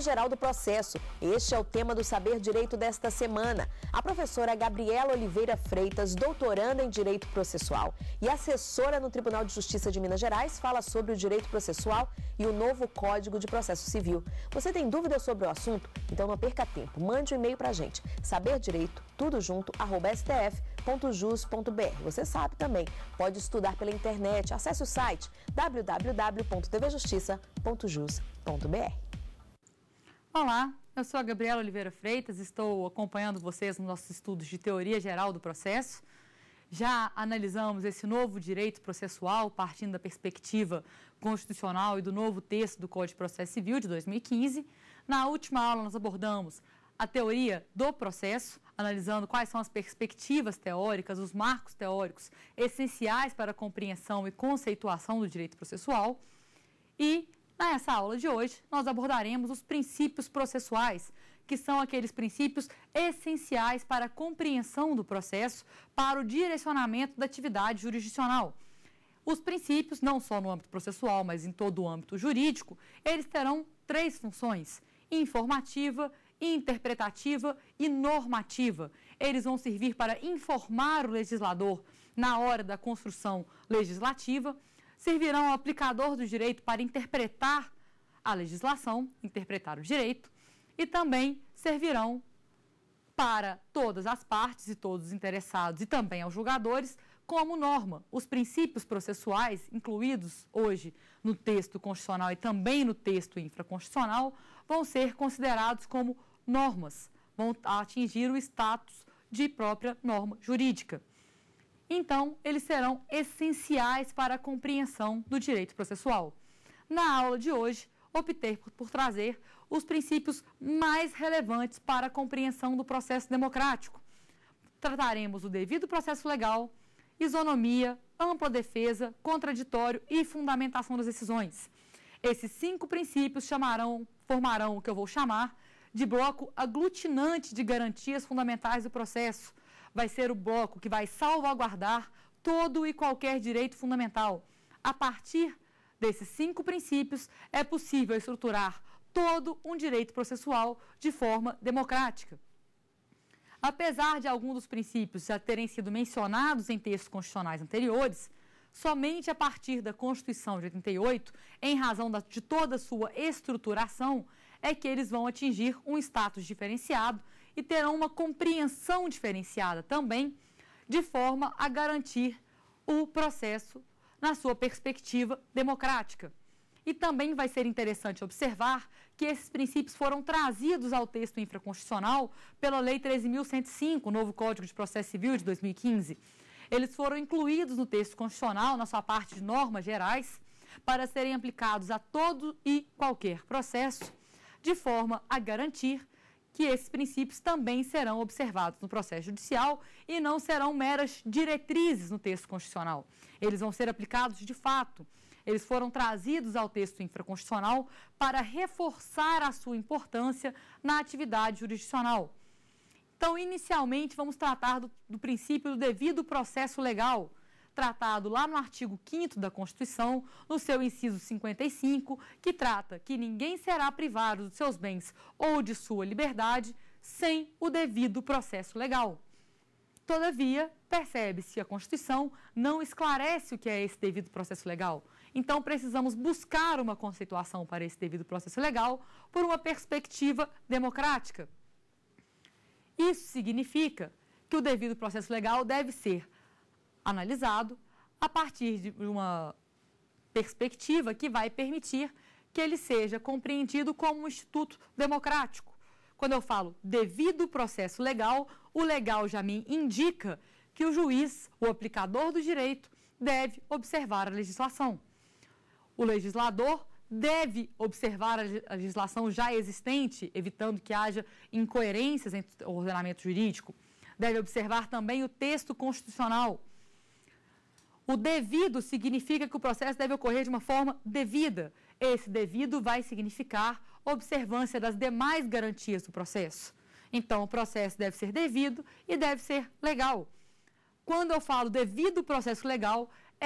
Geral do Processo. Este é o tema do Saber Direito desta semana. A professora Gabriela Oliveira Freitas, doutoranda em Direito Processual e assessora no Tribunal de Justiça de Minas Gerais, fala sobre o direito processual e o novo Código de Processo Civil. Você tem dúvidas sobre o assunto? Então não perca tempo. Mande um e-mail para a gente. Direito tudo junto, arroba stf.jus.br. Você sabe também, pode estudar pela internet. Acesse o site www.tvjustiça.jus.br. Olá, eu sou a Gabriela Oliveira Freitas, estou acompanhando vocês nos nossos estudos de teoria geral do processo. Já analisamos esse novo direito processual partindo da perspectiva constitucional e do novo texto do Código de Processo Civil de 2015. Na última aula, nós abordamos a teoria do processo, analisando quais são as perspectivas teóricas, os marcos teóricos essenciais para a compreensão e conceituação do direito processual. E Nessa aula de hoje, nós abordaremos os princípios processuais, que são aqueles princípios essenciais para a compreensão do processo, para o direcionamento da atividade jurisdicional. Os princípios, não só no âmbito processual, mas em todo o âmbito jurídico, eles terão três funções: informativa, interpretativa e normativa. Eles vão servir para informar o legislador na hora da construção legislativa, servirão ao aplicador do direito para interpretar a legislação, interpretar o direito, e também servirão para todas as partes e todos os interessados e também aos julgadores como norma. Os princípios processuais incluídos hoje no texto constitucional e também no texto infraconstitucional vão ser considerados como normas, vão atingir o status de própria norma jurídica então eles serão essenciais para a compreensão do direito processual. Na aula de hoje, optei por, trazer os princípios mais relevantes para a compreensão do processo democrático. Trataremos o devido processo legal, isonomia, ampla defesa, contraditório e fundamentação das decisões. Esses cinco princípios chamarão, formarão o que eu vou chamar de bloco aglutinante de garantias fundamentais do processo, vai ser o bloco que vai salvaguardar todo e qualquer direito fundamental. A partir desses cinco princípios, é possível estruturar todo um direito processual de forma democrática. Apesar de alguns dos princípios já terem sido mencionados em textos constitucionais anteriores, somente a partir da Constituição de 88, em razão de toda sua estruturação, é que eles vão atingir um status diferenciado e terão uma compreensão diferenciada também, de forma a garantir o processo na sua perspectiva democrática. E também vai ser interessante observar que esses princípios foram trazidos ao texto infraconstitucional pela Lei 13.105, o novo Código de Processo Civil de 2015. Eles foram incluídos no texto constitucional, na sua parte de normas gerais, para serem aplicados a todo e qualquer processo, de forma a garantir que esses princípios também serão observados no processo judicial e não serão meras diretrizes no texto constitucional. Eles vão ser aplicados de fato. Eles foram trazidos ao texto infraconstitucional para reforçar a sua importância na atividade jurisdicional. Então, inicialmente, vamos tratar do, do princípio do devido processo legal, tratado lá no artigo 5 da Constituição, no seu inciso 55, que trata que ninguém será privado dos seus bens ou de sua liberdade sem o devido processo legal. Todavia, percebe-se que a Constituição não esclarece o que é esse devido processo legal. Então, precisamos buscar uma conceituação para esse devido processo legal por uma perspectiva democrática. Isso significa que o devido processo legal deve ser analisado a partir de uma perspectiva que vai permitir que ele seja compreendido como um instituto democrático. Quando eu falo devido processo legal, o legal já me indica que o juiz, o aplicador do direito, deve observar a legislação. O legislador deve observar a legislação já existente, evitando que haja incoerências entre o ordenamento jurídico. Deve observar também o texto constitucional o devido significa que o processo deve ocorrer de uma forma devida. Esse devido vai significar observância das demais garantias do processo. Então, o processo deve ser devido e deve ser legal. Quando eu falo devido processo legal,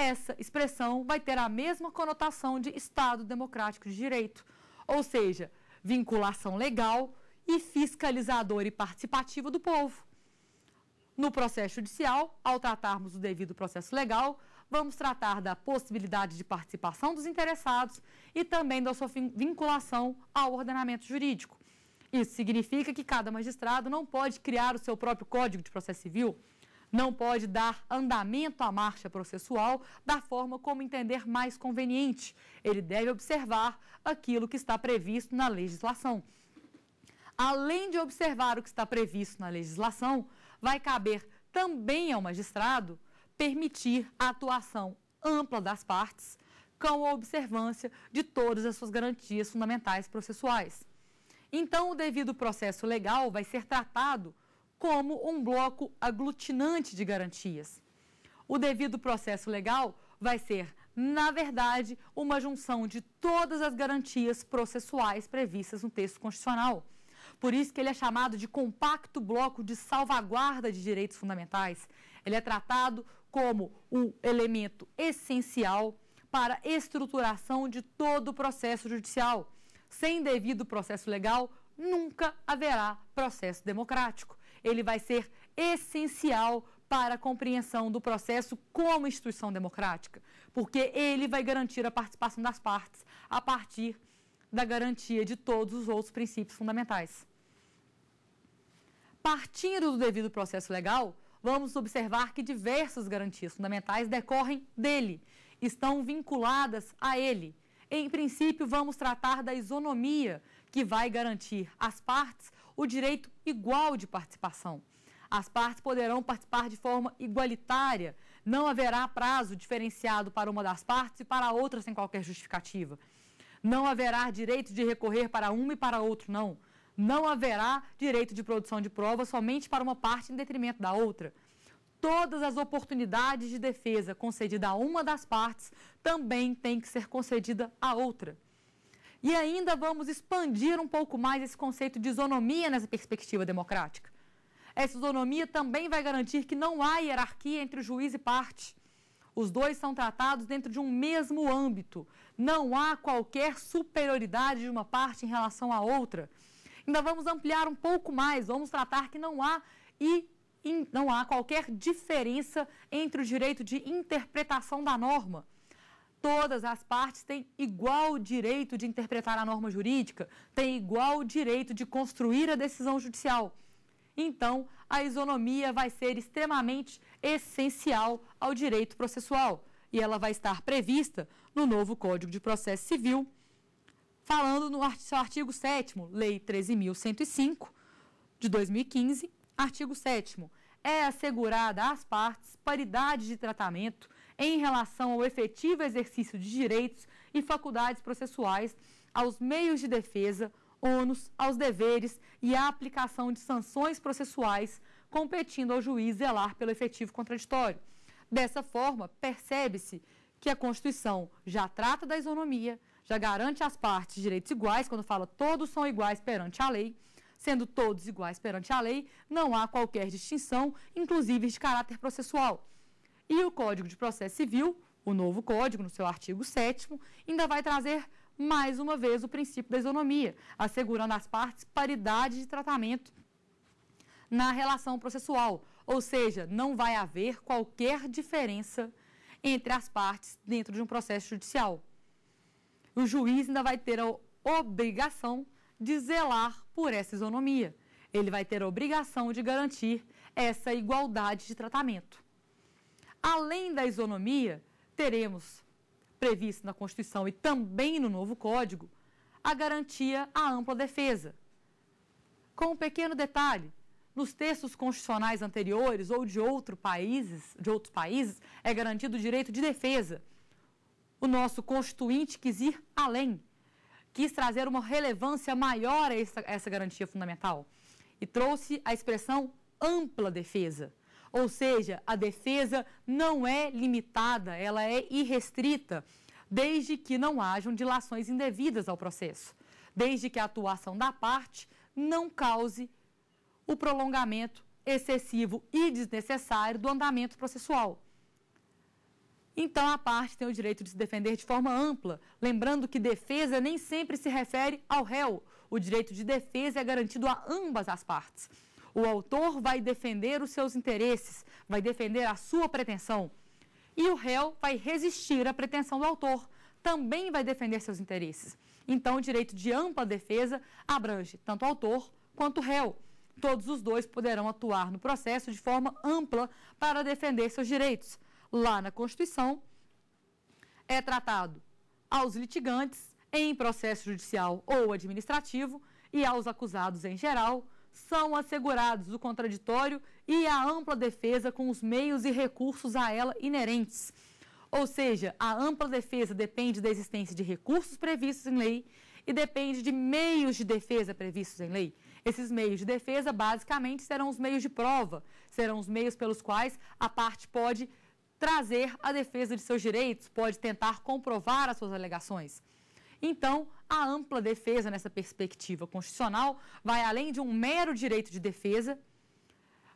essa expressão vai ter a mesma conotação de Estado democrático de direito, ou seja, vinculação legal e fiscalizador e participativo do povo. No processo judicial, ao tratarmos o devido processo legal, vamos tratar da possibilidade de participação dos interessados e também da sua vinculação ao ordenamento jurídico. Isso significa que cada magistrado não pode criar o seu próprio Código de Processo Civil, não pode dar andamento à marcha processual da forma como entender mais conveniente. Ele deve observar aquilo que está previsto na legislação. Além de observar o que está previsto na legislação, vai caber também ao magistrado permitir a atuação ampla das partes com a observância de todas as suas garantias fundamentais processuais. Então, o devido processo legal vai ser tratado como um bloco aglutinante de garantias. O devido processo legal vai ser, na verdade, uma junção de todas as garantias processuais previstas no texto constitucional. Por isso que ele é chamado de compacto bloco de salvaguarda de direitos fundamentais. Ele é tratado como o elemento essencial para estruturação de todo o processo judicial. Sem devido processo legal, nunca haverá processo democrático. Ele vai ser essencial para a compreensão do processo como instituição democrática, porque ele vai garantir a participação das partes a partir da garantia de todos os outros princípios fundamentais. Partindo do devido processo legal, vamos observar que diversas garantias fundamentais decorrem dele, estão vinculadas a ele. Em princípio, vamos tratar da isonomia, que vai garantir às partes o direito igual de participação. As partes poderão participar de forma igualitária, não haverá prazo diferenciado para uma das partes e para a outra sem qualquer justificativa. Não haverá direito de recorrer para uma e para outro, outra, não. Não haverá direito de produção de prova somente para uma parte em detrimento da outra. Todas as oportunidades de defesa concedida a uma das partes também têm que ser concedida à outra. E ainda vamos expandir um pouco mais esse conceito de isonomia nessa perspectiva democrática. Essa isonomia também vai garantir que não há hierarquia entre o juiz e parte. Os dois são tratados dentro de um mesmo âmbito. Não há qualquer superioridade de uma parte em relação à outra. Ainda vamos ampliar um pouco mais, vamos tratar que não há e não há qualquer diferença entre o direito de interpretação da norma. Todas as partes têm igual direito de interpretar a norma jurídica, têm igual direito de construir a decisão judicial. Então, a isonomia vai ser extremamente essencial ao direito processual e ela vai estar prevista no novo Código de Processo Civil, falando no seu artigo 7 Lei 13.105, de 2015, artigo 7 é assegurada às partes paridade de tratamento em relação ao efetivo exercício de direitos e faculdades processuais, aos meios de defesa, ônus, aos deveres e à aplicação de sanções processuais, competindo ao juiz zelar pelo efetivo contraditório. Dessa forma, percebe-se que a Constituição já trata da isonomia, já garante às partes direitos iguais, quando fala todos são iguais perante a lei, sendo todos iguais perante a lei, não há qualquer distinção, inclusive de caráter processual. E o Código de Processo Civil, o novo código, no seu artigo 7 ainda vai trazer mais uma vez o princípio da isonomia, assegurando às partes paridade de tratamento na relação processual, ou seja, não vai haver qualquer diferença entre as partes dentro de um processo judicial o juiz ainda vai ter a obrigação de zelar por essa isonomia. Ele vai ter a obrigação de garantir essa igualdade de tratamento. Além da isonomia, teremos, previsto na Constituição e também no novo Código, a garantia à ampla defesa. Com um pequeno detalhe, nos textos constitucionais anteriores ou de, outro países, de outros países, é garantido o direito de defesa o nosso constituinte quis ir além, quis trazer uma relevância maior a essa, essa garantia fundamental e trouxe a expressão ampla defesa. Ou seja, a defesa não é limitada, ela é irrestrita, desde que não hajam dilações indevidas ao processo, desde que a atuação da parte não cause o prolongamento excessivo e desnecessário do andamento processual. Então, a parte tem o direito de se defender de forma ampla, lembrando que defesa nem sempre se refere ao réu. O direito de defesa é garantido a ambas as partes. O autor vai defender os seus interesses, vai defender a sua pretensão. E o réu vai resistir à pretensão do autor, também vai defender seus interesses. Então, o direito de ampla defesa abrange tanto o autor quanto o réu. Todos os dois poderão atuar no processo de forma ampla para defender seus direitos lá na Constituição, é tratado aos litigantes em processo judicial ou administrativo e aos acusados em geral, são assegurados o contraditório e a ampla defesa com os meios e recursos a ela inerentes. Ou seja, a ampla defesa depende da existência de recursos previstos em lei e depende de meios de defesa previstos em lei. Esses meios de defesa, basicamente, serão os meios de prova, serão os meios pelos quais a parte pode trazer a defesa de seus direitos, pode tentar comprovar as suas alegações. Então, a ampla defesa nessa perspectiva constitucional vai além de um mero direito de defesa,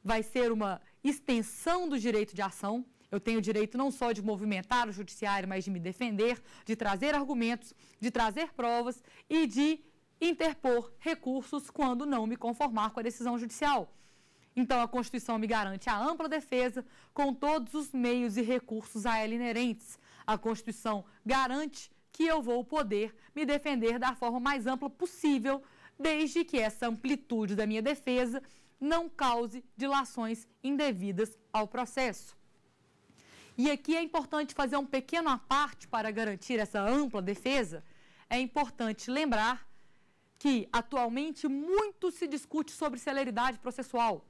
vai ser uma extensão do direito de ação. Eu tenho o direito não só de movimentar o judiciário, mas de me defender, de trazer argumentos, de trazer provas e de interpor recursos quando não me conformar com a decisão judicial. Então, a Constituição me garante a ampla defesa com todos os meios e recursos a ela inerentes. A Constituição garante que eu vou poder me defender da forma mais ampla possível, desde que essa amplitude da minha defesa não cause dilações indevidas ao processo. E aqui é importante fazer um pequeno aparte para garantir essa ampla defesa. É importante lembrar que atualmente muito se discute sobre celeridade processual.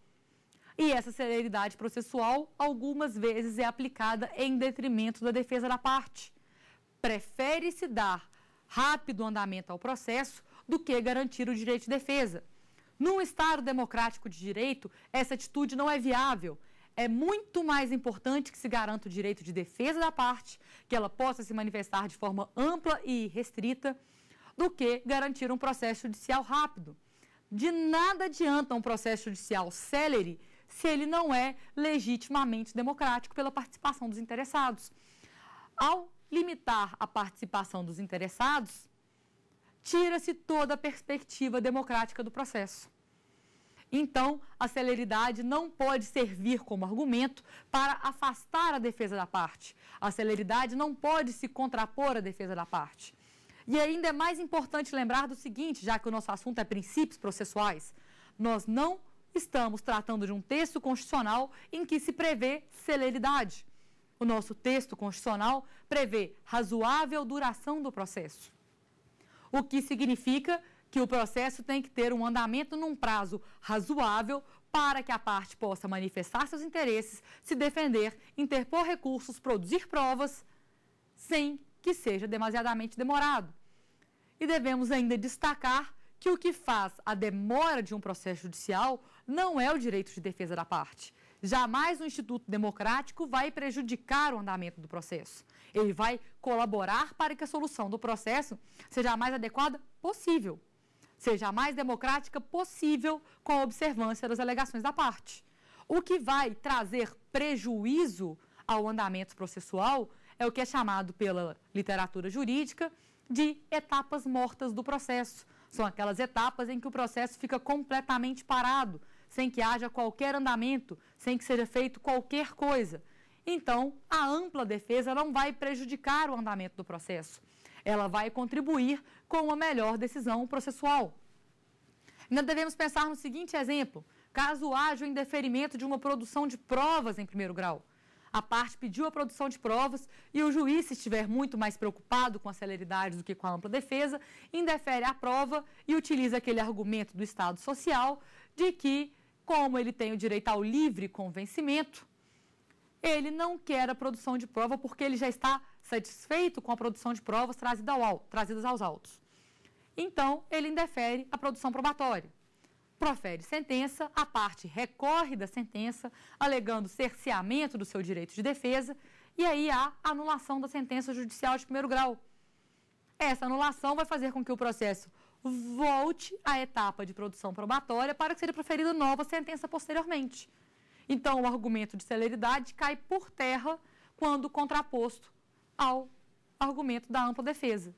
E essa celeridade processual algumas vezes é aplicada em detrimento da defesa da parte. Prefere-se dar rápido andamento ao processo do que garantir o direito de defesa. Num Estado democrático de direito, essa atitude não é viável. É muito mais importante que se garanta o direito de defesa da parte, que ela possa se manifestar de forma ampla e restrita, do que garantir um processo judicial rápido. De nada adianta um processo judicial célere se ele não é legitimamente democrático pela participação dos interessados. Ao limitar a participação dos interessados, tira-se toda a perspectiva democrática do processo. Então, a celeridade não pode servir como argumento para afastar a defesa da parte. A celeridade não pode se contrapor à defesa da parte. E ainda é mais importante lembrar do seguinte, já que o nosso assunto é princípios processuais: nós não Estamos tratando de um texto constitucional em que se prevê celeridade. O nosso texto constitucional prevê razoável duração do processo, o que significa que o processo tem que ter um andamento num prazo razoável para que a parte possa manifestar seus interesses, se defender, interpor recursos, produzir provas, sem que seja demasiadamente demorado. E devemos ainda destacar que o que faz a demora de um processo judicial não é o direito de defesa da parte. Jamais o Instituto Democrático vai prejudicar o andamento do processo. Ele vai colaborar para que a solução do processo seja a mais adequada possível, seja a mais democrática possível com a observância das alegações da parte. O que vai trazer prejuízo ao andamento processual é o que é chamado pela literatura jurídica de etapas mortas do processo são aquelas etapas em que o processo fica completamente parado, sem que haja qualquer andamento, sem que seja feito qualquer coisa. Então, a ampla defesa não vai prejudicar o andamento do processo. Ela vai contribuir com uma melhor decisão processual. Ainda devemos pensar no seguinte exemplo: caso haja o indeferimento de uma produção de provas em primeiro grau a parte pediu a produção de provas e o juiz, se estiver muito mais preocupado com a celeridade do que com a ampla defesa, indefere a prova e utiliza aquele argumento do Estado Social de que, como ele tem o direito ao livre convencimento, ele não quer a produção de prova porque ele já está satisfeito com a produção de provas trazida trazidas aos autos. Então, ele indefere a produção probatória profere sentença, a parte recorre da sentença, alegando cerceamento do seu direito de defesa, e aí há anulação da sentença judicial de primeiro grau. Essa anulação vai fazer com que o processo volte à etapa de produção probatória para que seja proferida nova sentença posteriormente. Então, o argumento de celeridade cai por terra quando contraposto ao argumento da ampla defesa.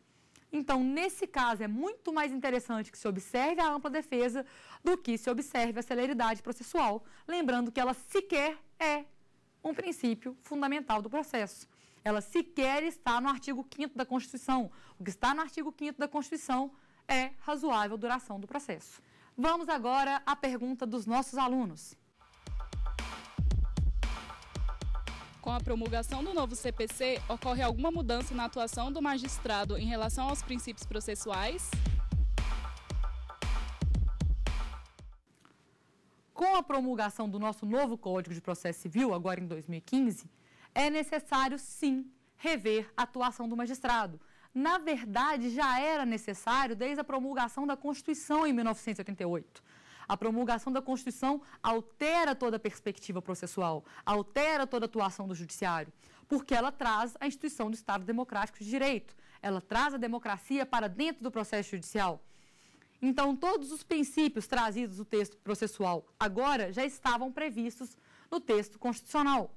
Então, nesse caso, é muito mais interessante que se observe a ampla defesa do que se observe a celeridade processual, lembrando que ela sequer é um princípio fundamental do processo. Ela sequer está no artigo 5 da Constituição. O que está no artigo 5 da Constituição é razoável duração do processo. Vamos agora à pergunta dos nossos alunos. Com a promulgação do novo CPC, ocorre alguma mudança na atuação do magistrado em relação aos princípios processuais? Com a promulgação do nosso novo Código de Processo Civil, agora em 2015, é necessário sim rever a atuação do magistrado. Na verdade, já era necessário desde a promulgação da Constituição em 1988. A promulgação da Constituição altera toda a perspectiva processual, altera toda a atuação do Judiciário, porque ela traz a instituição do Estado Democrático de Direito, ela traz a democracia para dentro do processo judicial. Então, todos os princípios trazidos no texto processual agora já estavam previstos no texto constitucional.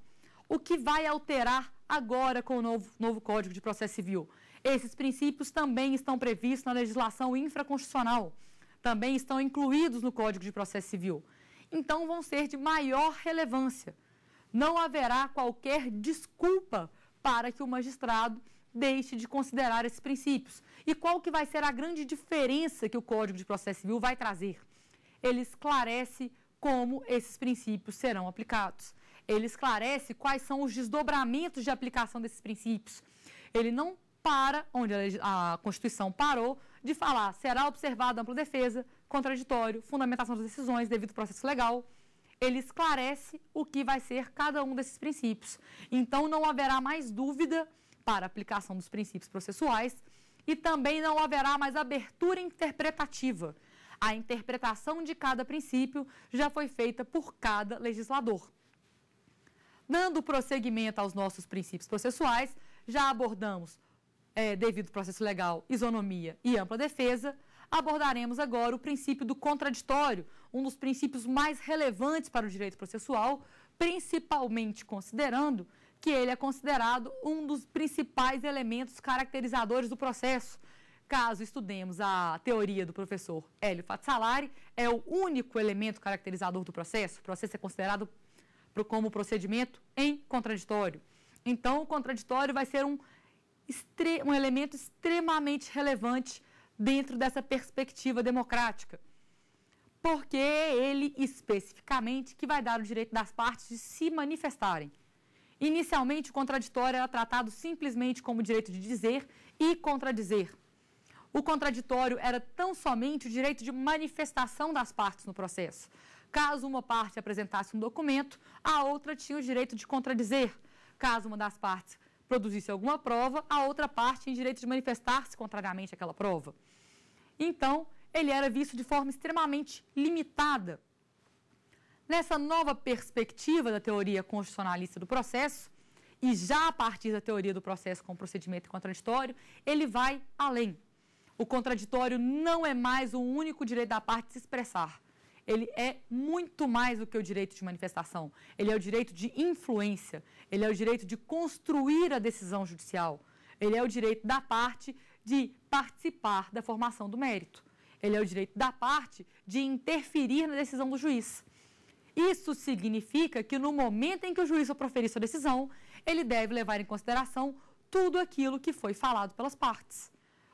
O que vai alterar agora com o novo, novo Código de Processo Civil? Esses princípios também estão previstos na legislação infraconstitucional também estão incluídos no Código de Processo Civil. Então, vão ser de maior relevância. Não haverá qualquer desculpa para que o magistrado deixe de considerar esses princípios. E qual que vai ser a grande diferença que o Código de Processo Civil vai trazer? Ele esclarece como esses princípios serão aplicados. Ele esclarece quais são os desdobramentos de aplicação desses princípios. Ele não para onde a Constituição parou de falar será observado ampla defesa, contraditório, fundamentação das decisões, devido ao processo legal. Ele esclarece o que vai ser cada um desses princípios. Então, não haverá mais dúvida para aplicação dos princípios processuais e também não haverá mais abertura interpretativa. A interpretação de cada princípio já foi feita por cada legislador. Dando prosseguimento aos nossos princípios processuais, já abordamos é, devido processo legal, isonomia e ampla defesa, abordaremos agora o princípio do contraditório, um dos princípios mais relevantes para o direito processual, principalmente considerando que ele é considerado um dos principais elementos caracterizadores do processo. Caso estudemos a teoria do professor Hélio Fatsalari, é o único elemento caracterizador do processo. O processo é considerado como procedimento em contraditório. Então, o contraditório vai ser um um elemento extremamente relevante dentro dessa perspectiva democrática, porque é ele especificamente que vai dar o direito das partes de se manifestarem. Inicialmente, o contraditório era tratado simplesmente como direito de dizer e contradizer. O contraditório era tão somente o direito de manifestação das partes no processo. Caso uma parte apresentasse um documento, a outra tinha o direito de contradizer. Caso uma das partes produzisse alguma prova, a outra parte em direito de manifestar-se contrariamente àquela prova. Então, ele era visto de forma extremamente limitada. Nessa nova perspectiva da teoria constitucionalista do processo, e já a partir da teoria do processo com procedimento contraditório, ele vai além. O contraditório não é mais o único direito da parte de se expressar ele é muito mais do que o direito de manifestação. Ele é o direito de influência, ele é o direito de construir a decisão judicial, ele é o direito da parte de participar da formação do mérito, ele é o direito da parte de interferir na decisão do juiz. Isso significa que no momento em que o juiz proferir sua decisão, ele deve levar em consideração tudo aquilo que foi falado pelas partes.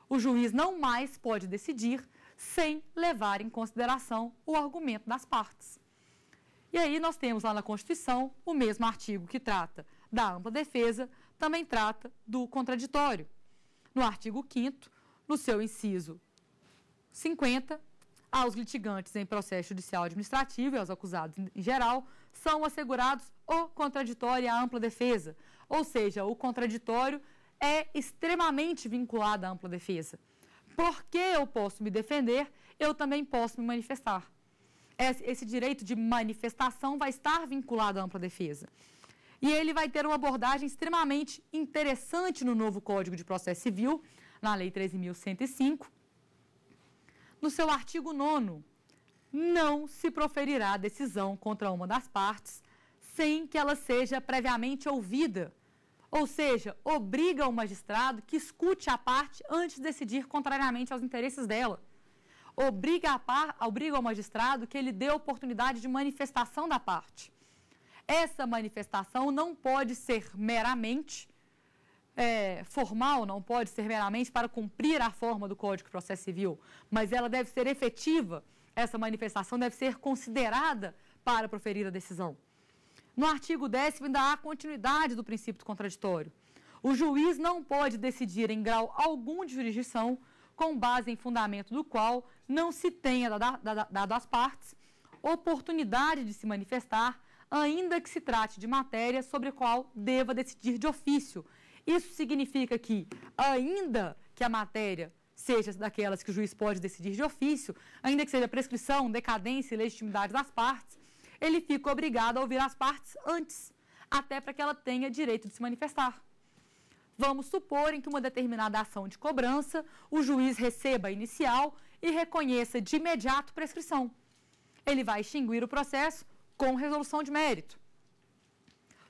O juiz não mais pode decidir sem levar em consideração o argumento das partes. E aí nós temos lá na Constituição o mesmo artigo que trata da ampla defesa, também trata do contraditório. No artigo 5 no seu inciso 50, aos litigantes em processo judicial administrativo e aos acusados em geral, são assegurados o contraditório e a ampla defesa. Ou seja, o contraditório é extremamente vinculado à ampla defesa porque eu posso me defender, eu também posso me manifestar. Esse direito de manifestação vai estar vinculado à ampla defesa. E ele vai ter uma abordagem extremamente interessante no novo Código de Processo Civil, na Lei 13.105. No seu artigo 9, não se proferirá decisão contra uma das partes sem que ela seja previamente ouvida ou seja, obriga o magistrado que escute a parte antes de decidir contrariamente aos interesses dela. Obriga, a par, obriga o magistrado que ele dê oportunidade de manifestação da parte. Essa manifestação não pode ser meramente é, formal, não pode ser meramente para cumprir a forma do Código de Processo Civil, mas ela deve ser efetiva, essa manifestação deve ser considerada para proferir a decisão. No artigo 10 ainda há continuidade do princípio do contraditório. O juiz não pode decidir em grau algum de jurisdição com base em fundamento do qual não se tenha dado às partes oportunidade de se manifestar, ainda que se trate de matéria sobre a qual deva decidir de ofício. Isso significa que, ainda que a matéria seja daquelas que o juiz pode decidir de ofício, ainda que seja prescrição, decadência e legitimidade das partes, ele fica obrigado a ouvir as partes antes, até para que ela tenha direito de se manifestar. Vamos supor em que uma determinada ação de cobrança, o juiz receba a inicial e reconheça de imediato prescrição. Ele vai extinguir o processo com resolução de mérito.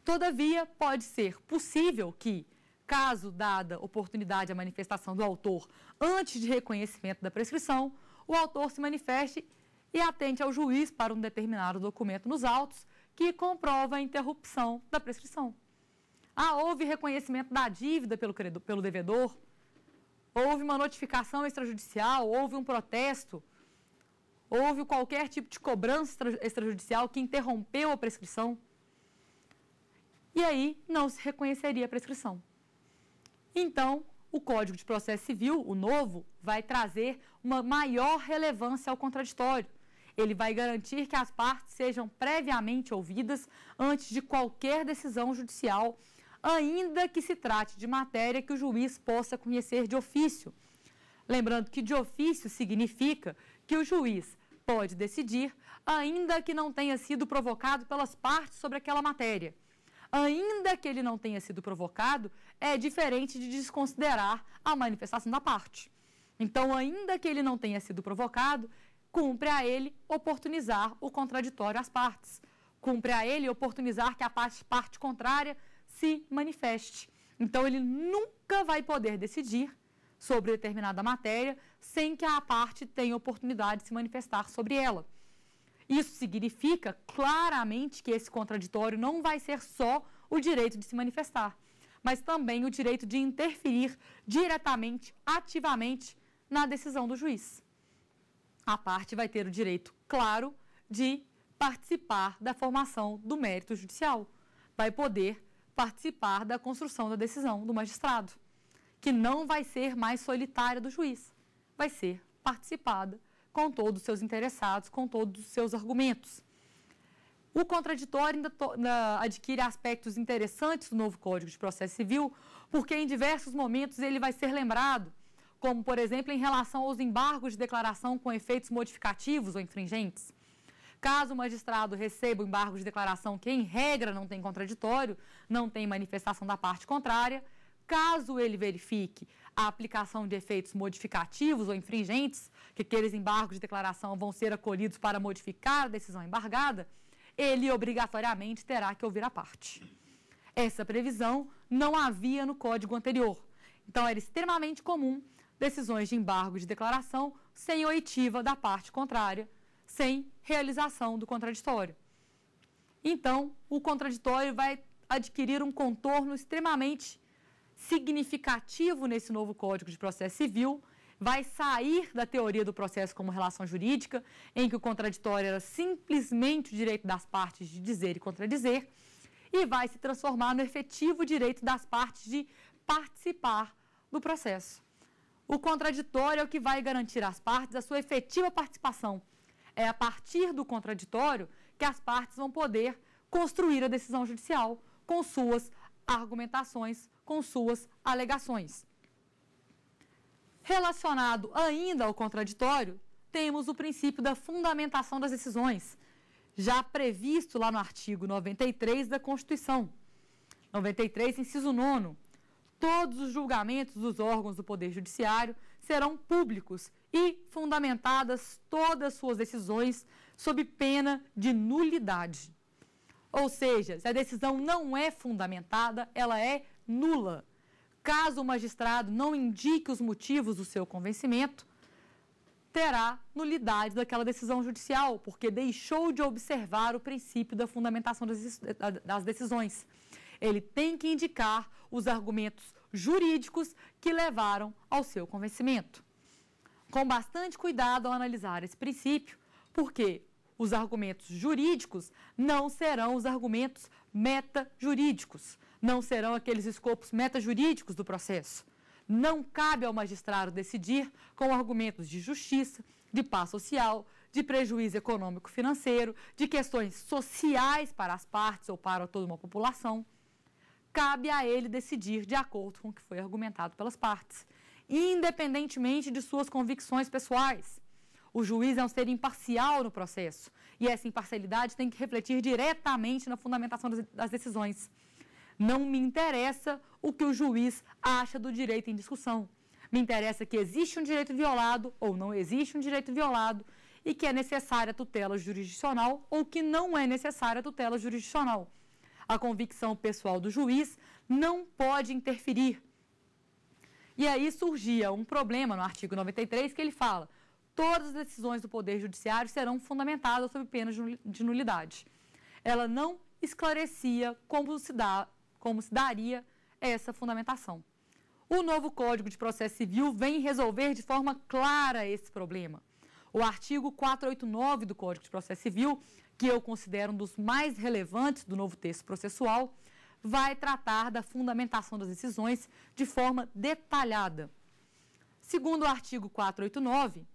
Todavia, pode ser possível que, caso dada oportunidade à manifestação do autor antes de reconhecimento da prescrição, o autor se manifeste e atente ao juiz para um determinado documento nos autos que comprova a interrupção da prescrição. Ah, houve reconhecimento da dívida pelo, credor, pelo devedor, houve uma notificação extrajudicial, houve um protesto, houve qualquer tipo de cobrança extrajudicial que interrompeu a prescrição. E aí não se reconheceria a prescrição. Então, o Código de Processo Civil, o novo, vai trazer uma maior relevância ao contraditório ele vai garantir que as partes sejam previamente ouvidas antes de qualquer decisão judicial, ainda que se trate de matéria que o juiz possa conhecer de ofício. Lembrando que de ofício significa que o juiz pode decidir, ainda que não tenha sido provocado pelas partes sobre aquela matéria. Ainda que ele não tenha sido provocado, é diferente de desconsiderar a manifestação da parte. Então, ainda que ele não tenha sido provocado, Cumpre a ele oportunizar o contraditório às partes. Cumpre a ele oportunizar que a parte, parte contrária se manifeste. Então, ele nunca vai poder decidir sobre determinada matéria sem que a parte tenha oportunidade de se manifestar sobre ela. Isso significa claramente que esse contraditório não vai ser só o direito de se manifestar, mas também o direito de interferir diretamente, ativamente, na decisão do juiz a parte vai ter o direito, claro, de participar da formação do mérito judicial. Vai poder participar da construção da decisão do magistrado, que não vai ser mais solitária do juiz, vai ser participada com todos os seus interessados, com todos os seus argumentos. O contraditório ainda, adquire aspectos interessantes do novo Código de Processo Civil, porque em diversos momentos ele vai ser lembrado como, por exemplo, em relação aos embargos de declaração com efeitos modificativos ou infringentes. Caso o magistrado receba o embargo de declaração que, em regra, não tem contraditório, não tem manifestação da parte contrária, caso ele verifique a aplicação de efeitos modificativos ou infringentes, que aqueles embargos de declaração vão ser acolhidos para modificar a decisão embargada, ele obrigatoriamente terá que ouvir a parte. Essa previsão não havia no código anterior. Então, era extremamente comum decisões de embargo de declaração sem oitiva da parte contrária, sem realização do contraditório. Então, o contraditório vai adquirir um contorno extremamente significativo nesse novo Código de Processo Civil, vai sair da teoria do processo como relação jurídica, em que o contraditório era simplesmente o direito das partes de dizer e contradizer, e vai se transformar no efetivo direito das partes de participar do processo. O contraditório é o que vai garantir às partes a sua efetiva participação. É a partir do contraditório que as partes vão poder construir a decisão judicial com suas argumentações, com suas alegações. Relacionado ainda ao contraditório, temos o princípio da fundamentação das decisões, já previsto lá no artigo 93 da Constituição. 93, inciso 9 todos os julgamentos dos órgãos do Poder Judiciário serão públicos e fundamentadas todas suas decisões sob pena de nulidade. Ou seja, se a decisão não é fundamentada, ela é nula. Caso o magistrado não indique os motivos do seu convencimento, terá nulidade daquela decisão judicial, porque deixou de observar o princípio da fundamentação das decisões. Ele tem que indicar os argumentos jurídicos que levaram ao seu convencimento. Com bastante cuidado ao analisar esse princípio, porque os argumentos jurídicos não serão os argumentos meta-jurídicos, não serão aqueles escopos meta-jurídicos do processo. Não cabe ao magistrado decidir com argumentos de justiça, de paz social, de prejuízo econômico-financeiro, de questões sociais para as partes ou para toda uma população cabe a ele decidir de acordo com o que foi argumentado pelas partes, independentemente de suas convicções pessoais. O juiz é um ser imparcial no processo e essa imparcialidade tem que refletir diretamente na fundamentação das decisões. Não me interessa o que o juiz acha do direito em discussão. Me interessa que existe um direito violado ou não existe um direito violado e que é necessária tutela jurisdicional ou que não é necessária tutela jurisdicional. A convicção pessoal do juiz não pode interferir. E aí surgia um problema no artigo 93 que ele fala: todas as decisões do Poder Judiciário serão fundamentadas sob pena de nulidade. Ela não esclarecia como se, dá, como se daria essa fundamentação. O novo Código de Processo Civil vem resolver de forma clara esse problema. O artigo 489 do Código de Processo Civil que eu considero um dos mais relevantes do novo texto processual, vai tratar da fundamentação das decisões de forma detalhada. Segundo o artigo 489,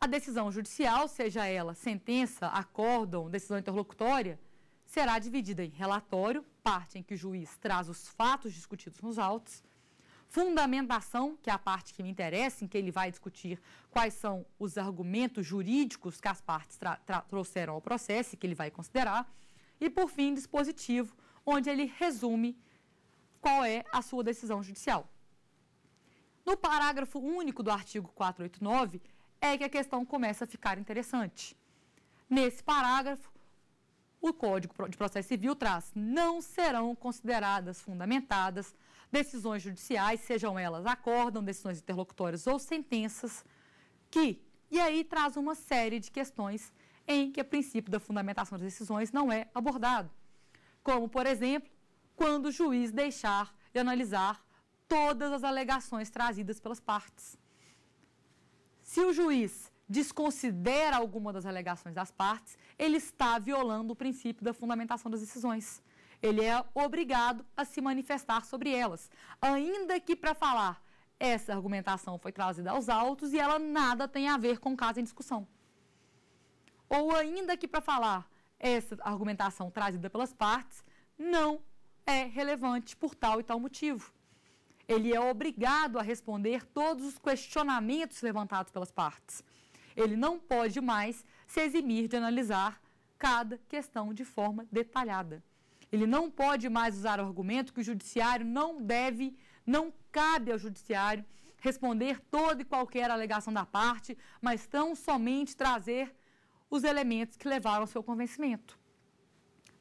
a decisão judicial, seja ela sentença, acórdão, decisão interlocutória, será dividida em relatório, parte em que o juiz traz os fatos discutidos nos autos, Fundamentação, que é a parte que me interessa, em que ele vai discutir quais são os argumentos jurídicos que as partes trouxeram ao processo e que ele vai considerar. E, por fim, dispositivo, onde ele resume qual é a sua decisão judicial. No parágrafo único do artigo 489 é que a questão começa a ficar interessante. Nesse parágrafo, o Código de Processo Civil traz: não serão consideradas fundamentadas decisões judiciais, sejam elas acórdão, decisões interlocutórias ou sentenças, que, e aí traz uma série de questões em que o princípio da fundamentação das decisões não é abordado. Como, por exemplo, quando o juiz deixar de analisar todas as alegações trazidas pelas partes. Se o juiz desconsidera alguma das alegações das partes, ele está violando o princípio da fundamentação das decisões. Ele é obrigado a se manifestar sobre elas, ainda que para falar essa argumentação foi trazida aos autos e ela nada tem a ver com o caso em discussão. Ou ainda que para falar essa argumentação trazida pelas partes não é relevante por tal e tal motivo. Ele é obrigado a responder todos os questionamentos levantados pelas partes. Ele não pode mais se eximir de analisar cada questão de forma detalhada. Ele não pode mais usar o argumento que o judiciário não deve, não cabe ao judiciário responder toda e qualquer alegação da parte, mas tão somente trazer os elementos que levaram ao seu convencimento.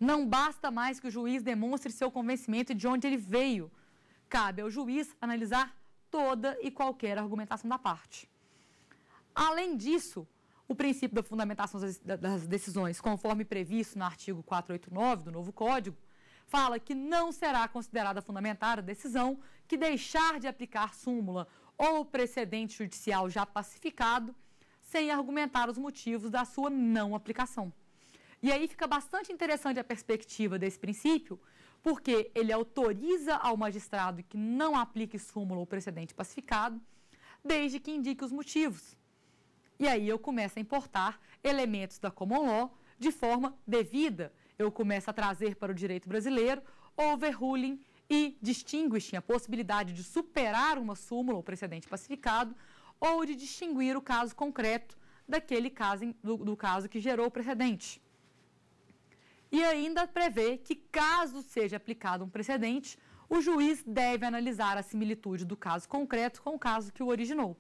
Não basta mais que o juiz demonstre seu convencimento e de onde ele veio. Cabe ao juiz analisar toda e qualquer argumentação da parte. Além disso, o princípio da fundamentação das decisões, conforme previsto no artigo 489 do novo Código, fala que não será considerada fundamentada a decisão que deixar de aplicar súmula ou precedente judicial já pacificado sem argumentar os motivos da sua não aplicação. E aí fica bastante interessante a perspectiva desse princípio, porque ele autoriza ao magistrado que não aplique súmula ou precedente pacificado, desde que indique os motivos. E aí eu começo a importar elementos da common law de forma devida. Eu começo a trazer para o direito brasileiro overruling e distinguishing, a possibilidade de superar uma súmula ou precedente pacificado ou de distinguir o caso concreto daquele caso, do, do caso que gerou o precedente. E ainda prevê que, caso seja aplicado um precedente, o juiz deve analisar a similitude do caso concreto com o caso que o originou.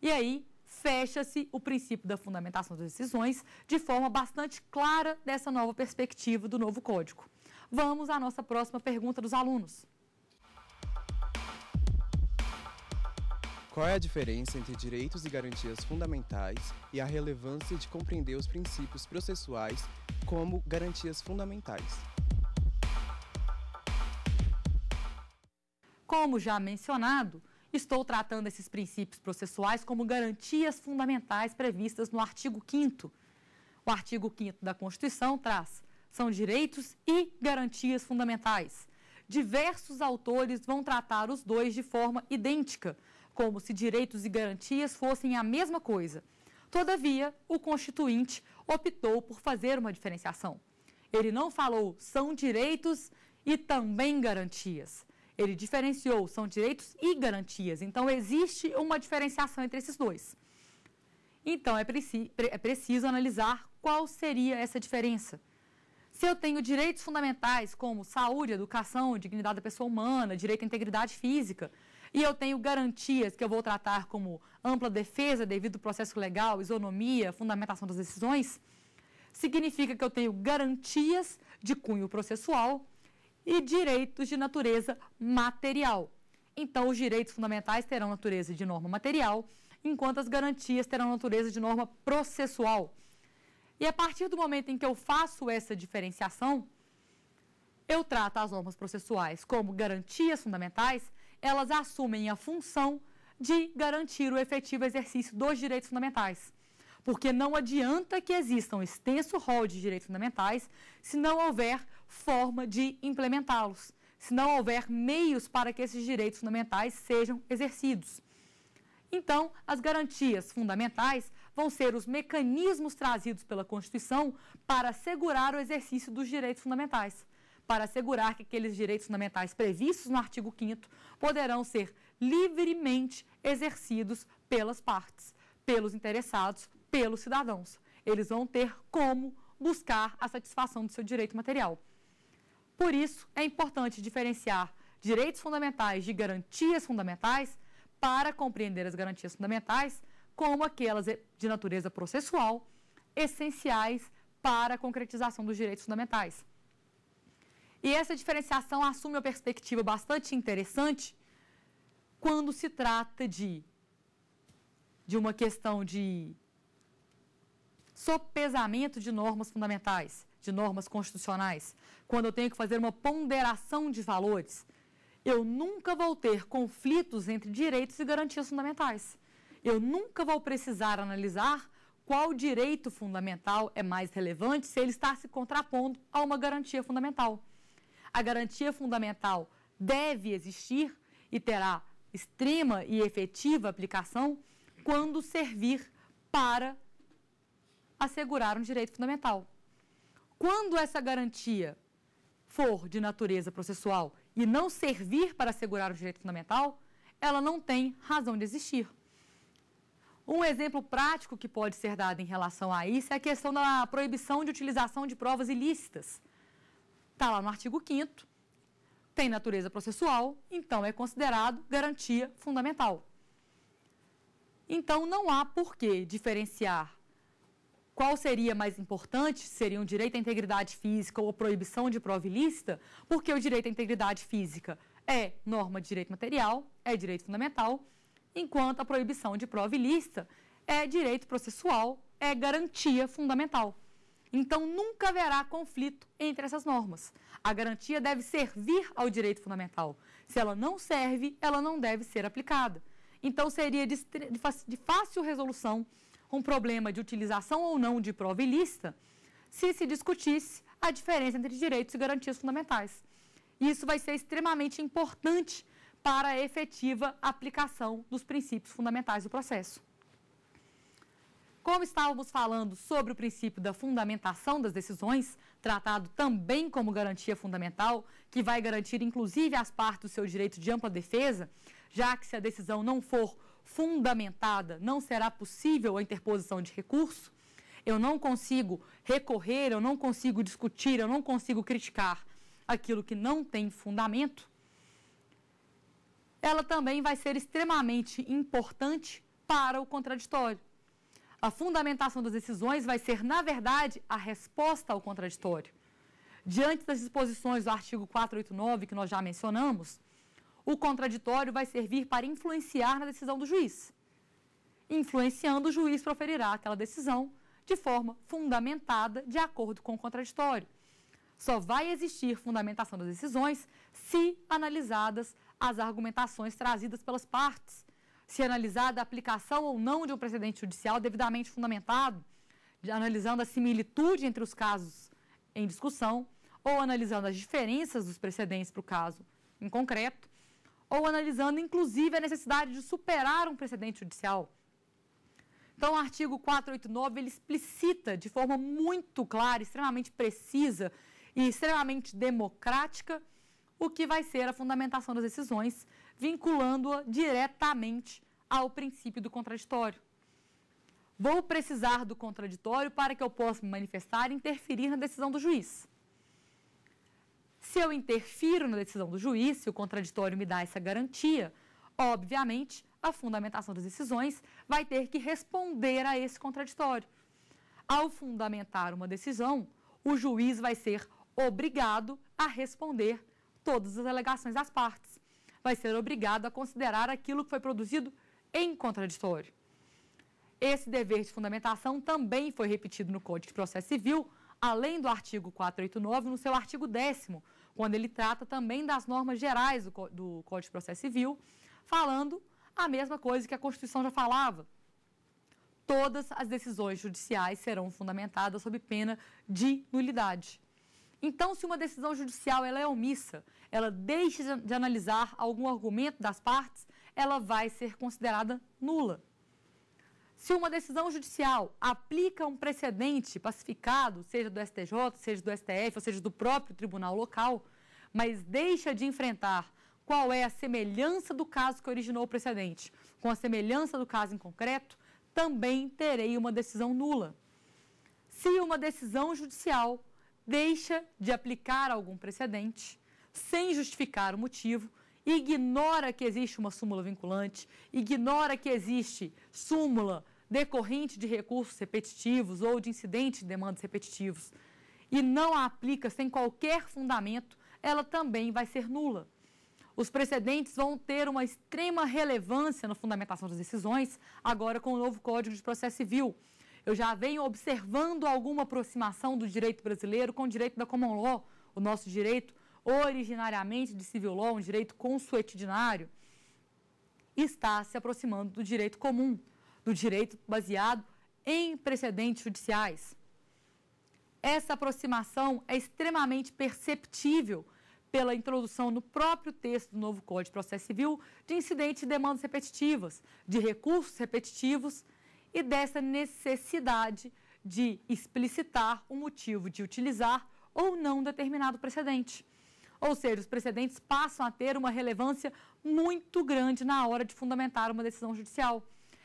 E aí, fecha-se o princípio da fundamentação das decisões de forma bastante clara dessa nova perspectiva do novo Código. Vamos à nossa próxima pergunta dos alunos. Qual é a diferença entre direitos e garantias fundamentais e a relevância de compreender os princípios processuais como garantias fundamentais? Como já mencionado, Estou tratando esses princípios processuais como garantias fundamentais previstas no artigo 5 O artigo 5 da Constituição traz são direitos e garantias fundamentais. Diversos autores vão tratar os dois de forma idêntica, como se direitos e garantias fossem a mesma coisa. Todavia, o constituinte optou por fazer uma diferenciação. Ele não falou são direitos e também garantias. Ele diferenciou, são direitos e garantias. Então, existe uma diferenciação entre esses dois. Então, é, preci é preciso analisar qual seria essa diferença. Se eu tenho direitos fundamentais como saúde, educação, dignidade da pessoa humana, direito à integridade física, e eu tenho garantias que eu vou tratar como ampla defesa devido ao processo legal, isonomia, fundamentação das decisões, significa que eu tenho garantias de cunho processual e direitos de natureza material. Então, os direitos fundamentais terão natureza de norma material, enquanto as garantias terão natureza de norma processual. E a partir do momento em que eu faço essa diferenciação, eu trato as normas processuais como garantias fundamentais, elas assumem a função de garantir o efetivo exercício dos direitos fundamentais. Porque não adianta que exista um extenso rol de direitos fundamentais se não houver forma de implementá-los, se não houver meios para que esses direitos fundamentais sejam exercidos. Então, as garantias fundamentais vão ser os mecanismos trazidos pela Constituição para assegurar o exercício dos direitos fundamentais, para assegurar que aqueles direitos fundamentais previstos no artigo 5 poderão ser livremente exercidos pelas partes, pelos interessados, pelos cidadãos. Eles vão ter como buscar a satisfação do seu direito material. Por isso, é importante diferenciar direitos fundamentais de garantias fundamentais para compreender as garantias fundamentais como aquelas de natureza processual essenciais para a concretização dos direitos fundamentais. E essa diferenciação assume uma perspectiva bastante interessante quando se trata de, de uma questão de sopesamento de normas fundamentais de normas constitucionais, quando eu tenho que fazer uma ponderação de valores, eu nunca vou ter conflitos entre direitos e garantias fundamentais. Eu nunca vou precisar analisar qual direito fundamental é mais relevante se ele está se contrapondo a uma garantia fundamental. A garantia fundamental deve existir e terá extrema e efetiva aplicação quando servir para assegurar um direito fundamental. Quando essa garantia for de natureza processual e não servir para assegurar o direito fundamental, ela não tem razão de existir. Um exemplo prático que pode ser dado em relação a isso é a questão da proibição de utilização de provas ilícitas. Está lá no artigo 5 tem natureza processual, então é considerado garantia fundamental. Então, não há por que diferenciar qual seria mais importante, seria um direito à integridade física ou proibição de prova ilícita, porque o direito à integridade física é norma de direito material, é direito fundamental, enquanto a proibição de prova ilícita é direito processual, é garantia fundamental. Então, nunca haverá conflito entre essas normas. A garantia deve servir ao direito fundamental. Se ela não serve, ela não deve ser aplicada. Então, seria de, de fácil resolução um problema de utilização ou não de prova ilícita se se discutisse a diferença entre direitos e garantias fundamentais. Isso vai ser extremamente importante para a efetiva aplicação dos princípios fundamentais do processo. Como estávamos falando sobre o princípio da fundamentação das decisões, tratado também como garantia fundamental, que vai garantir inclusive às partes o seu direito de ampla defesa, já que se a decisão não for fundamentada, não será possível a interposição de recurso, eu não consigo recorrer, eu não consigo discutir, eu não consigo criticar aquilo que não tem fundamento, ela também vai ser extremamente importante para o contraditório. A fundamentação das decisões vai ser, na verdade, a resposta ao contraditório. Diante das disposições do artigo 489, que nós já mencionamos, o contraditório vai servir para influenciar na decisão do juiz. Influenciando, o juiz proferirá aquela decisão de forma fundamentada de acordo com o contraditório. Só vai existir fundamentação das decisões se analisadas as argumentações trazidas pelas partes, se analisada a aplicação ou não de um precedente judicial devidamente fundamentado, analisando a similitude entre os casos em discussão ou analisando as diferenças dos precedentes para o caso em concreto, ou analisando, inclusive, a necessidade de superar um precedente judicial. Então, o artigo 489 ele explicita de forma muito clara, extremamente precisa e extremamente democrática o que vai ser a fundamentação das decisões, vinculando-a diretamente ao princípio do contraditório. Vou precisar do contraditório para que eu possa me manifestar e interferir na decisão do juiz. Se eu interfiro na decisão do juiz, se o contraditório me dá essa garantia, obviamente a fundamentação das decisões vai ter que responder a esse contraditório. Ao fundamentar uma decisão, o juiz vai ser obrigado a responder todas as alegações das partes. Vai ser obrigado a considerar aquilo que foi produzido em contraditório. Esse dever de fundamentação também foi repetido no Código de Processo Civil além do artigo 489, no seu artigo 10, quando ele trata também das normas gerais do, do Código de Processo Civil, falando a mesma coisa que a Constituição já falava. Todas as decisões judiciais serão fundamentadas sob pena de nulidade. Então, se uma decisão judicial ela é omissa, ela deixa de analisar algum argumento das partes, ela vai ser considerada nula. Se uma decisão judicial aplica um precedente pacificado, seja do STJ, seja do STF, ou seja do próprio tribunal local, mas deixa de enfrentar qual é a semelhança do caso que originou o precedente com a semelhança do caso em concreto, também terei uma decisão nula. Se uma decisão judicial deixa de aplicar algum precedente, sem justificar o motivo, ignora que existe uma súmula vinculante, ignora que existe súmula decorrente de recursos repetitivos ou de incidentes de demandas repetitivos e não a aplica sem qualquer fundamento, ela também vai ser nula. Os precedentes vão ter uma extrema relevância na fundamentação das decisões, agora com o novo Código de Processo Civil. Eu já venho observando alguma aproximação do direito brasileiro com o direito da common law, o nosso direito originariamente de civil law, um direito consuetudinário, está se aproximando do direito comum, do direito baseado em precedentes judiciais. Essa aproximação é extremamente perceptível pela introdução no próprio texto do novo Código de Processo Civil de incidentes e demandas repetitivas, de recursos repetitivos e dessa necessidade de explicitar o motivo de utilizar ou não determinado precedente. Ou seja, os precedentes passam a ter uma relevância muito grande na hora de fundamentar uma decisão judicial.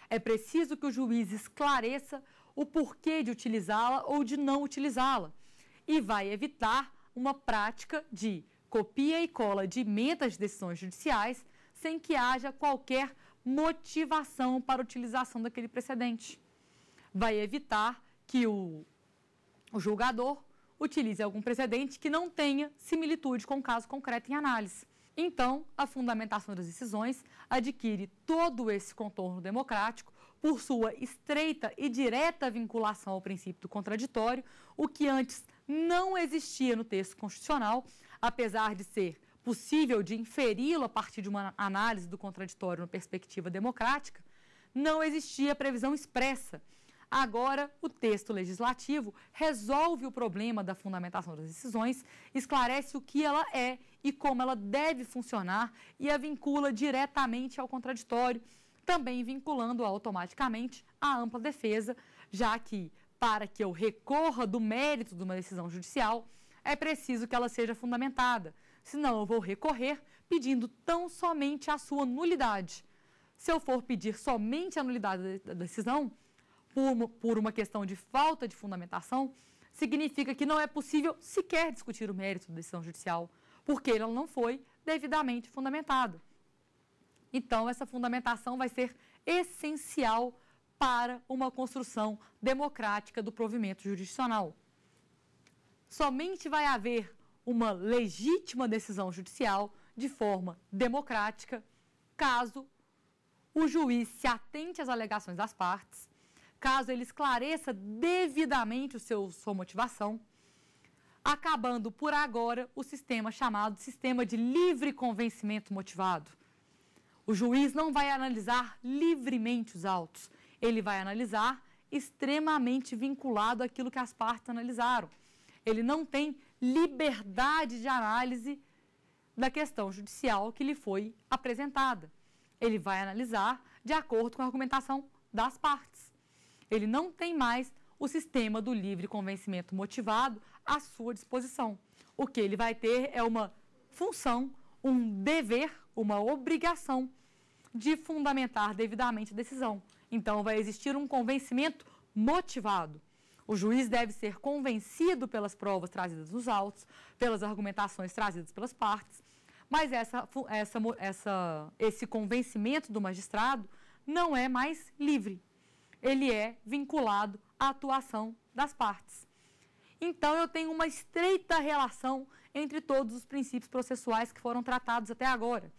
É preciso que o juiz esclareça o porquê de utilizá-la ou de não utilizá-la e vai evitar uma prática de copia e cola de metas de decisões judiciais sem que haja qualquer motivação para utilização daquele precedente. Vai evitar que o, o julgador utilize algum precedente que não tenha similitude com o caso concreto em análise. Então, a fundamentação das decisões adquire todo esse contorno democrático por sua estreita e direta vinculação ao princípio do contraditório, o que antes não existia no texto constitucional, apesar de ser possível de inferi-lo a partir de uma análise do contraditório na perspectiva democrática, não existia previsão expressa Agora, o texto legislativo resolve o problema da fundamentação das decisões, esclarece o que ela é e como ela deve funcionar e a vincula diretamente ao contraditório, também vinculando-a automaticamente à ampla defesa, já que, para que eu recorra do mérito de uma decisão judicial, é preciso que ela seja fundamentada, senão eu vou recorrer pedindo tão somente a sua nulidade. Se eu for pedir somente a nulidade da decisão, por, por uma questão de falta de fundamentação, significa que não é possível sequer discutir o mérito da decisão judicial, porque ela não foi devidamente fundamentada. Então, essa fundamentação vai ser essencial para uma construção democrática do provimento jurisdicional. Somente vai haver uma legítima decisão judicial de forma democrática caso o juiz se atente às alegações das partes, caso ele esclareça devidamente o seu, sua motivação, acabando por agora o sistema chamado sistema de livre convencimento motivado. O juiz não vai analisar livremente os autos, ele vai analisar extremamente vinculado àquilo que as partes analisaram. Ele não tem liberdade de análise da questão judicial que lhe foi apresentada. Ele vai analisar de acordo com a argumentação das partes ele não tem mais o sistema do livre convencimento motivado à sua disposição. O que ele vai ter é uma função, um dever, uma obrigação de fundamentar devidamente a decisão. Então, vai existir um convencimento motivado. O juiz deve ser convencido pelas provas trazidas nos autos, pelas argumentações trazidas pelas partes, mas essa, essa, essa, esse convencimento do magistrado não é mais livre, ele é vinculado à atuação das partes. Então, eu tenho uma estreita relação entre todos os princípios processuais que foram tratados até agora.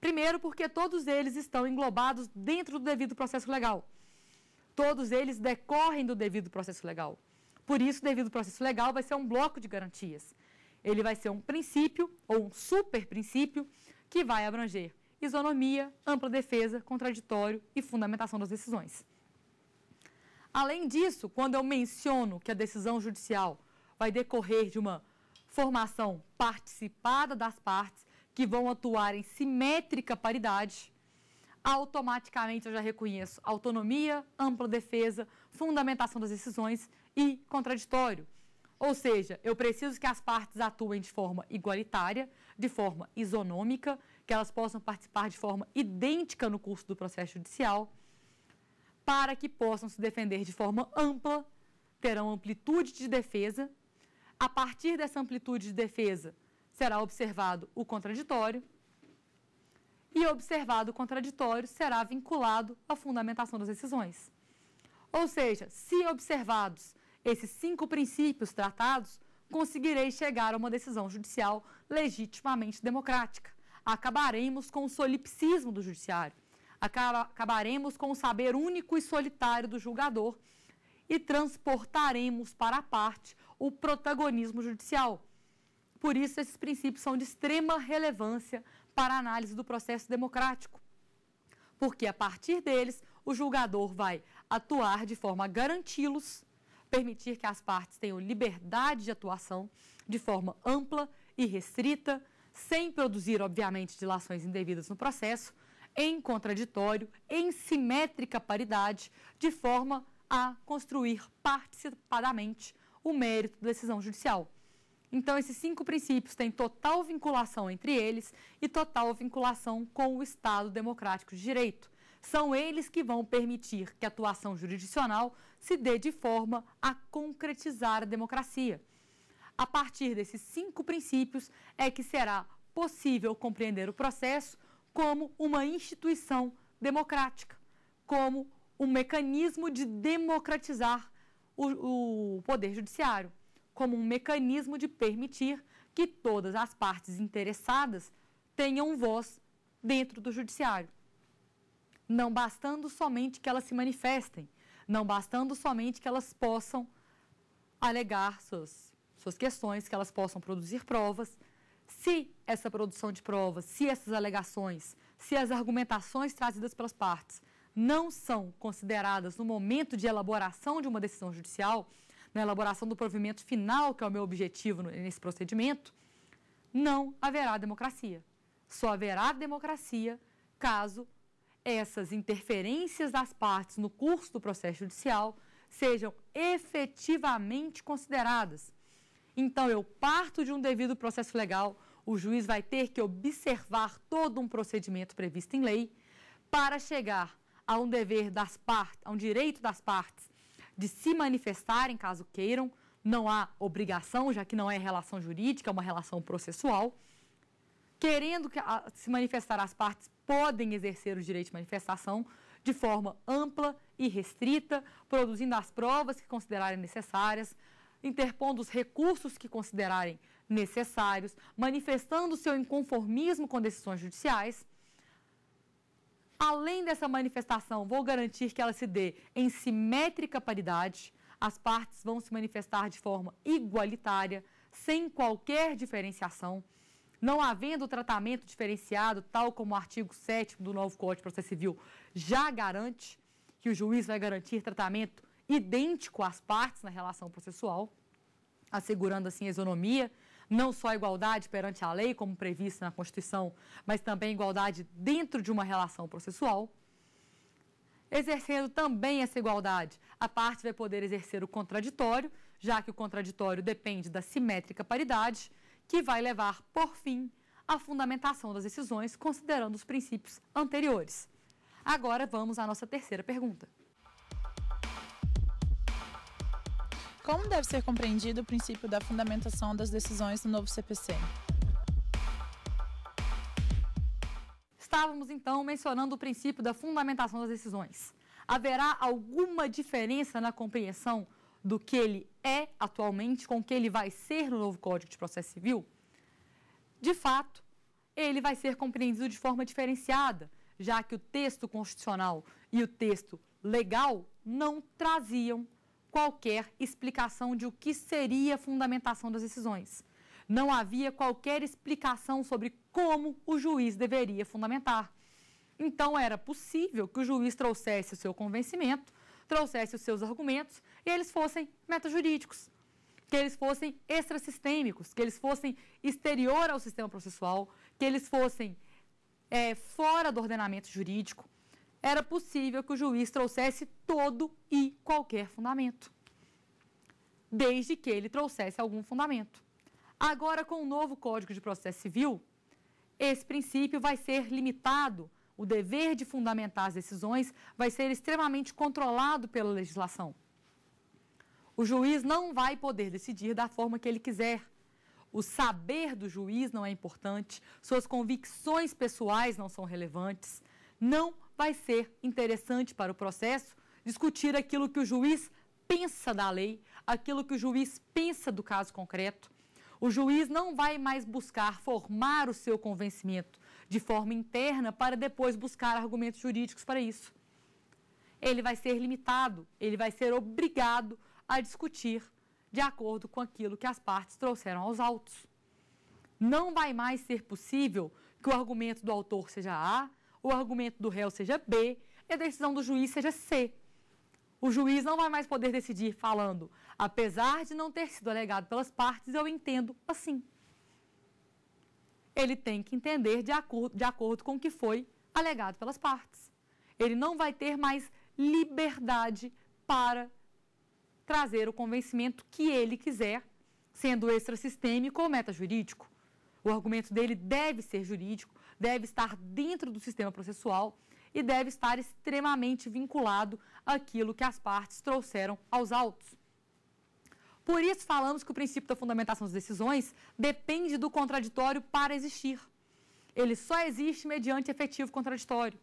Primeiro, porque todos eles estão englobados dentro do devido processo legal. Todos eles decorrem do devido processo legal. Por isso, o devido processo legal vai ser um bloco de garantias. Ele vai ser um princípio, ou um super princípio, que vai abranger isonomia, ampla defesa, contraditório e fundamentação das decisões. Além disso, quando eu menciono que a decisão judicial vai decorrer de uma formação participada das partes que vão atuar em simétrica paridade, automaticamente eu já reconheço autonomia, ampla defesa, fundamentação das decisões e contraditório. Ou seja, eu preciso que as partes atuem de forma igualitária, de forma isonômica, que elas possam participar de forma idêntica no curso do processo judicial para que possam se defender de forma ampla, terão amplitude de defesa. A partir dessa amplitude de defesa, será observado o contraditório e observado o contraditório será vinculado à fundamentação das decisões. Ou seja, se observados esses cinco princípios tratados, conseguirei chegar a uma decisão judicial legitimamente democrática. Acabaremos com o solipsismo do judiciário acabaremos com o saber único e solitário do julgador e transportaremos para a parte o protagonismo judicial. Por isso, esses princípios são de extrema relevância para a análise do processo democrático, porque a partir deles, o julgador vai atuar de forma a garanti-los, permitir que as partes tenham liberdade de atuação de forma ampla e restrita, sem produzir, obviamente, dilações indevidas no processo, em contraditório, em simétrica paridade, de forma a construir participadamente o mérito da decisão judicial. Então, esses cinco princípios têm total vinculação entre eles e total vinculação com o Estado Democrático de Direito. São eles que vão permitir que a atuação jurisdicional se dê de forma a concretizar a democracia. A partir desses cinco princípios é que será possível compreender o processo como uma instituição democrática, como um mecanismo de democratizar o, o poder judiciário, como um mecanismo de permitir que todas as partes interessadas tenham voz dentro do judiciário. Não bastando somente que elas se manifestem, não bastando somente que elas possam alegar suas, suas questões, que elas possam produzir provas, se essa produção de provas, se essas alegações, se as argumentações trazidas pelas partes não são consideradas no momento de elaboração de uma decisão judicial, na elaboração do provimento final, que é o meu objetivo nesse procedimento, não haverá democracia. Só haverá democracia caso essas interferências das partes no curso do processo judicial sejam efetivamente consideradas. Então, eu parto de um devido processo legal, o juiz vai ter que observar todo um procedimento previsto em lei para chegar a um dever das partes, a um direito das partes de se manifestarem caso queiram. Não há obrigação, já que não é relação jurídica, é uma relação processual. Querendo que a, se manifestar as partes podem exercer o direito de manifestação de forma ampla e restrita, produzindo as provas que considerarem necessárias, interpondo os recursos que considerarem necessários, manifestando seu inconformismo com decisões judiciais. Além dessa manifestação, vou garantir que ela se dê em simétrica paridade. As partes vão se manifestar de forma igualitária, sem qualquer diferenciação, não havendo tratamento diferenciado, tal como o artigo 7 do novo Código de Processo Civil já garante, que o juiz vai garantir tratamento idêntico às partes na relação processual, assegurando assim a isonomia, não só a igualdade perante a lei, como prevista na Constituição, mas também igualdade dentro de uma relação processual. Exercendo também essa igualdade, a parte vai poder exercer o contraditório, já que o contraditório depende da simétrica paridade, que vai levar, por fim, à fundamentação das decisões, considerando os princípios anteriores. Agora vamos à nossa terceira pergunta. Como deve ser compreendido o princípio da fundamentação das decisões do novo CPC? Estávamos então mencionando o princípio da fundamentação das decisões. Haverá alguma diferença na compreensão do que ele é atualmente com o que ele vai ser no novo Código de Processo Civil? De fato, ele vai ser compreendido de forma diferenciada, já que o texto constitucional e o texto legal não traziam qualquer explicação de o que seria a fundamentação das decisões. Não havia qualquer explicação sobre como o juiz deveria fundamentar. Então, era possível que o juiz trouxesse o seu convencimento, trouxesse os seus argumentos e eles fossem metajurídicos, que eles fossem extrasistêmicos, que eles fossem exterior ao sistema processual, que eles fossem é, fora do ordenamento jurídico era possível que o juiz trouxesse todo e qualquer fundamento, desde que ele trouxesse algum fundamento. Agora, com o novo Código de Processo Civil, esse princípio vai ser limitado, o dever de fundamentar as decisões vai ser extremamente controlado pela legislação. O juiz não vai poder decidir da forma que ele quiser. O saber do juiz não é importante, suas convicções pessoais não são relevantes. Não vai ser interessante para o processo discutir aquilo que o juiz pensa da lei, aquilo que o juiz pensa do caso concreto. O juiz não vai mais buscar formar o seu convencimento de forma interna para depois buscar argumentos jurídicos para isso. Ele vai ser limitado, ele vai ser obrigado a discutir de acordo com aquilo que as partes trouxeram aos autos. Não vai mais ser possível que o argumento do autor seja A o argumento do réu seja B e a decisão do juiz seja C. O juiz não vai mais poder decidir falando, apesar de não ter sido alegado pelas partes, eu entendo assim. Ele tem que entender de acordo, de acordo com o que foi alegado pelas partes. Ele não vai ter mais liberdade para trazer o convencimento que ele quiser, sendo extrasistêmico ou metajurídico. O argumento dele deve ser jurídico, deve estar dentro do sistema processual e deve estar extremamente vinculado àquilo que as partes trouxeram aos autos. Por isso, falamos que o princípio da fundamentação das decisões depende do contraditório para existir. Ele só existe mediante efetivo contraditório.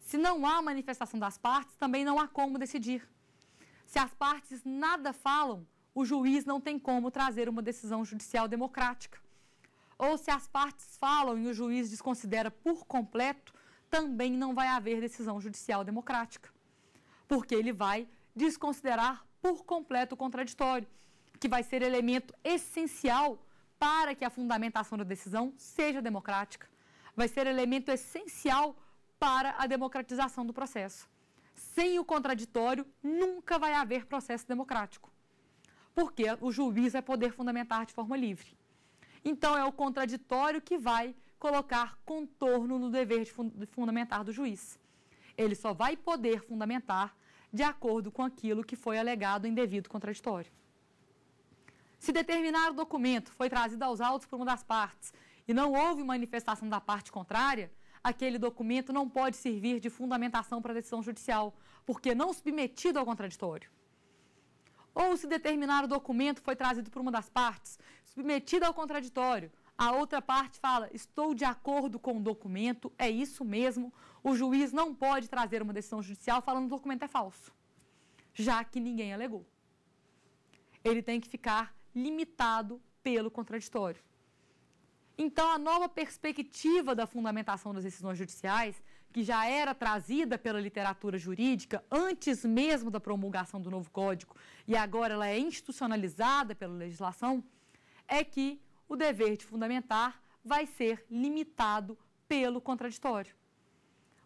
Se não há manifestação das partes, também não há como decidir. Se as partes nada falam, o juiz não tem como trazer uma decisão judicial democrática ou se as partes falam e o juiz desconsidera por completo, também não vai haver decisão judicial democrática, porque ele vai desconsiderar por completo o contraditório, que vai ser elemento essencial para que a fundamentação da decisão seja democrática, vai ser elemento essencial para a democratização do processo. Sem o contraditório, nunca vai haver processo democrático, porque o juiz vai poder fundamentar de forma livre. Então, é o contraditório que vai colocar contorno no dever de fund fundamentar do juiz. Ele só vai poder fundamentar de acordo com aquilo que foi alegado em devido contraditório. Se determinado documento foi trazido aos autos por uma das partes e não houve manifestação da parte contrária, aquele documento não pode servir de fundamentação para a decisão judicial, porque não submetido ao contraditório ou se determinado documento foi trazido por uma das partes, submetido ao contraditório. A outra parte fala: estou de acordo com o documento, é isso mesmo. O juiz não pode trazer uma decisão judicial falando que o documento é falso, já que ninguém alegou. Ele tem que ficar limitado pelo contraditório. Então, a nova perspectiva da fundamentação das decisões judiciais que já era trazida pela literatura jurídica antes mesmo da promulgação do novo Código e agora ela é institucionalizada pela legislação, é que o dever de fundamentar vai ser limitado pelo contraditório.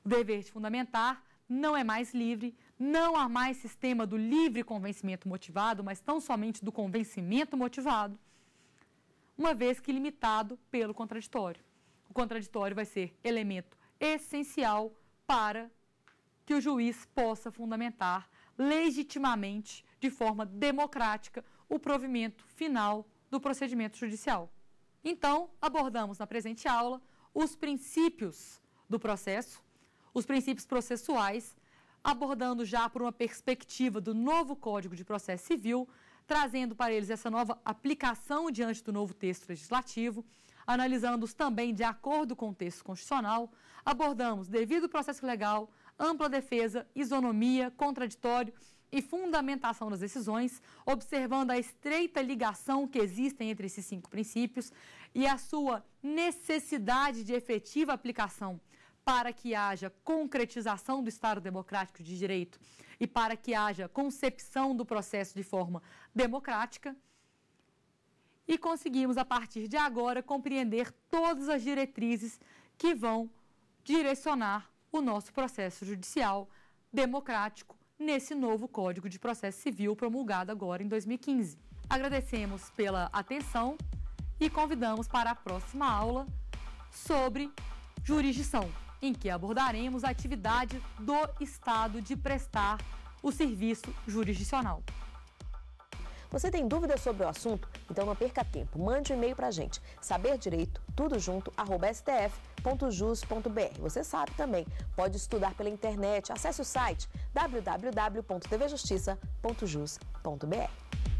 O dever de fundamentar não é mais livre, não há mais sistema do livre convencimento motivado, mas tão somente do convencimento motivado, uma vez que limitado pelo contraditório. O contraditório vai ser elemento essencial para que o juiz possa fundamentar legitimamente, de forma democrática, o provimento final do procedimento judicial. Então, abordamos na presente aula os princípios do processo, os princípios processuais, abordando já por uma perspectiva do novo Código de Processo Civil, trazendo para eles essa nova aplicação diante do novo texto legislativo. Analisando-os também de acordo com o texto constitucional, abordamos devido processo legal, ampla defesa, isonomia, contraditório e fundamentação das decisões, observando a estreita ligação que existem entre esses cinco princípios e a sua necessidade de efetiva aplicação para que haja concretização do Estado Democrático de Direito e para que haja concepção do processo de forma democrática e conseguimos, a partir de agora, compreender todas as diretrizes que vão direcionar o nosso processo judicial democrático nesse novo Código de Processo Civil promulgado agora em 2015. Agradecemos pela atenção e convidamos para a próxima aula sobre jurisdição, em que abordaremos a atividade do Estado de prestar o serviço jurisdicional. Você tem dúvidas sobre o assunto? Então não perca tempo. Mande um e-mail para a gente. Saber Direito, tudo junto, arroba stf.jus.br. Você sabe também, pode estudar pela internet. Acesse o site www.tvjustiça.jus.br.